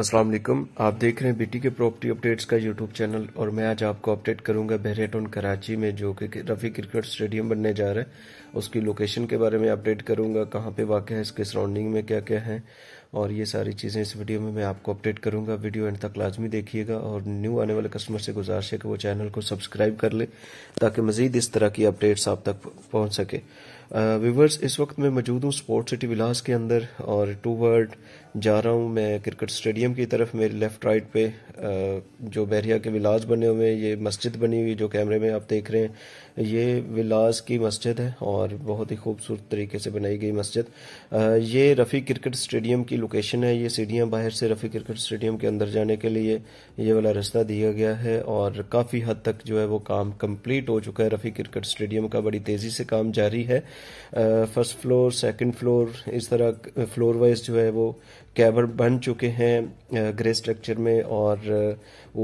अस्सलाम वालेकुम आप देख रहे हैं बीटी के प्रॉपर्टी अपडेट्स का यूट्यूब चैनल और मैं आज आपको अपडेट करूंगा बहरेटोन कराची में जो कि रफ़ी क्रिकेट स्टेडियम बनने जा रहा है उसकी लोकेशन के बारे में अपडेट करूंगा कहां पे वाक़ है इसके सराउंडिंग में क्या क्या है और ये सारी चीज़ें इस वीडियो में मैं आपको अपडेट करूंगा वीडियो एंड तक लाजमी देखिएगा और न्यू आने वाले कस्टमर से गुजारिश है कि वो चैनल को सब्सक्राइब कर ले ताकि मज़ीद इस तरह की अपडेट्स आप तक पहुंच सके व्यूवर्स इस वक्त मैं मौजूद हूँ स्पोर्ट सिटी विलास के अंदर और टू वर्ड जा रहा हूँ मैं क्रिकेट स्टेडियम की तरफ मेरे लेफ़्ट राइट पे जो बहरिया के विलास बने हुए हैं ये मस्जिद बनी हुई जो कैमरे में आप देख रहे हैं ये विलास की मस्जिद है और बहुत ही खूबसूरत तरीके से बनाई गई मस्जिद ये रफ़ी क्रिकेट स्टेडियम की लोकेशन है ये सीढ़ियाँ बाहर से रफ़ी क्रिकेट स्टेडियम के अंदर जाने के लिए ये वाला रास्ता दिया गया है और काफ़ी हद तक जो है वो काम कंप्लीट हो चुका है रफ़ी क्रिकेट स्टेडियम का बड़ी तेज़ी से काम जारी है फर्स्ट फ्लोर सेकंड फ्लोर इस तरह फ्लोर वाइज जो है वो कैबर बन चुके हैं ग्रे स्ट्रक्चर में और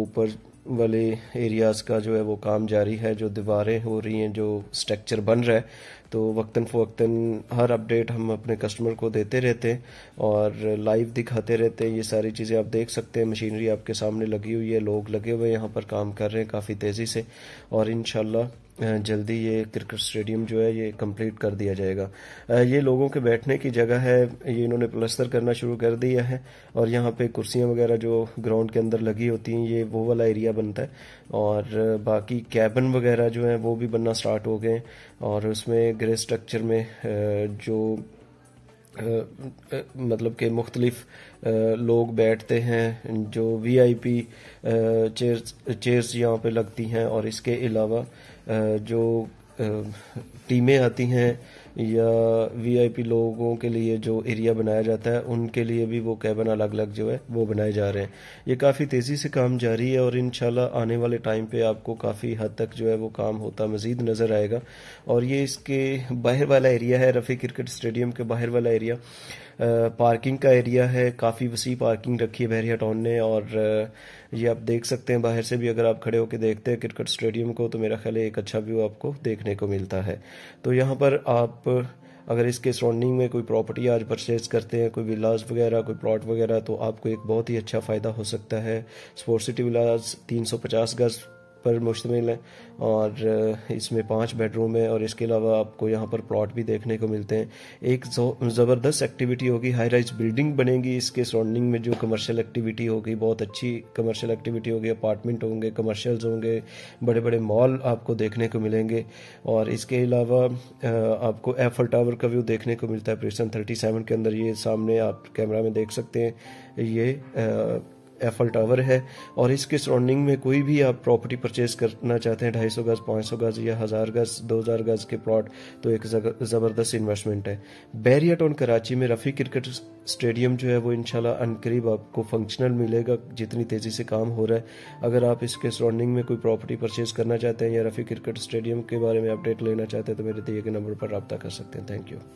ऊपर वाले एरियाज़ का जो है वो काम जारी है जो दीवारें हो रही हैं जो स्ट्रक्चर बन रहा है तो वक्ता फ़वक्ता हर अपडेट हम अपने कस्टमर को देते रहते हैं और लाइव दिखाते रहते हैं ये सारी चीज़ें आप देख सकते हैं मशीनरी आपके सामने लगी हुई है लोग लगे हुए हैं यहाँ पर काम कर रहे हैं काफ़ी तेज़ी से और इन जल्दी ये क्रिकेट स्टेडियम जो है ये कंप्लीट कर दिया जाएगा ये लोगों के बैठने की जगह है ये इन्होंने प्लस्तर करना शुरू कर दिया है और यहाँ पे कुर्सियाँ वगैरह जो ग्राउंड के अंदर लगी होती हैं ये वो वाला एरिया बनता है और बाकी कैबन वगैरह जो है वो भी बनना स्टार्ट हो गए और उसमें ग्रे स्ट्रक्चर में जो मतलब के मुख्तलिफ लोग बैठते हैं जो V I P chairs chairs यहाँ पे लगती हैं और इसके अलावा जो टीमें आती हैं या वीआईपी लोगों के लिए जो एरिया बनाया जाता है उनके लिए भी वो कैबन अलग अलग जो है वो बनाए जा रहे हैं ये काफ़ी तेज़ी से काम जारी है और इन आने वाले टाइम पर आपको काफ़ी हद तक जो है वो काम होता मज़ीद नज़र आएगा और ये इसके बाहर वाला एरिया है रफ़ी क्रिकेट स्टेडियम के बाहर वाला एरिया पार्किंग का एरिया है काफ़ी वसी पार्किंग रखी है बहरिया टाउन ने और ये आप देख सकते हैं बाहर से भी अगर आप खड़े होकर देखते हैं क्रिकेट स्टेडियम को तो मेरा ख्याल है एक अच्छा व्यू आपको देखने को मिलता है तो यहाँ पर आप अगर इसके सराउंडिंग में कोई प्रॉपर्टी आज परचेज करते हैं कोई विलाज वगैरह कोई प्लॉट वगैरह तो आपको एक बहुत ही अच्छा फ़ायदा हो सकता है स्पोर्ट सिटी विलाज 350 गज पर मुश्तमिल है और इसमें पांच बेडरूम है और इसके अलावा आपको यहाँ पर प्लॉट भी देखने को मिलते हैं एक ज़बरदस्त एक्टिविटी होगी हाई राइज बिल्डिंग बनेगी इसके सराउंडिंग में जो कमर्शियल एक्टिविटी होगी बहुत अच्छी कमर्शियल एक्टिविटी होगी अपार्टमेंट होंगे कमर्शियल्स होंगे बड़े बड़े मॉल आपको देखने को मिलेंगे और इसके अलावा आपको एफल टावर का व्यू देखने को मिलता है प्रेसन थर्टी के अंदर ये सामने आप कैमरा में देख सकते हैं ये एफल टावर है और इसके सराउंडिंग में कोई भी आप प्रॉपर्टी परचेज करना चाहते हैं ढाई सौ गज़ पाँच सौ गज़ या हज़ार गज़ दो हज़ार गज़ के प्लॉट तो एक ज़बरदस्त इन्वेस्टमेंट है बैरिया टाउन कराची में रफ़ी क्रिकेट स्टेडियम जो है वो इनशाला अनकरीब आपको फंक्शनल मिलेगा जितनी तेज़ी से काम हो रहा है अगर आप इसके सराउंडिंग में कोई प्रॉपर्टी परचेज करना चाहते हैं या रफ़ी क्रिकेट स्टेडियम के बारे में अपडेट लेना चाहते हैं तो मेरे दिए गए नंबर पर रबता कर सकते हैं थैंक यू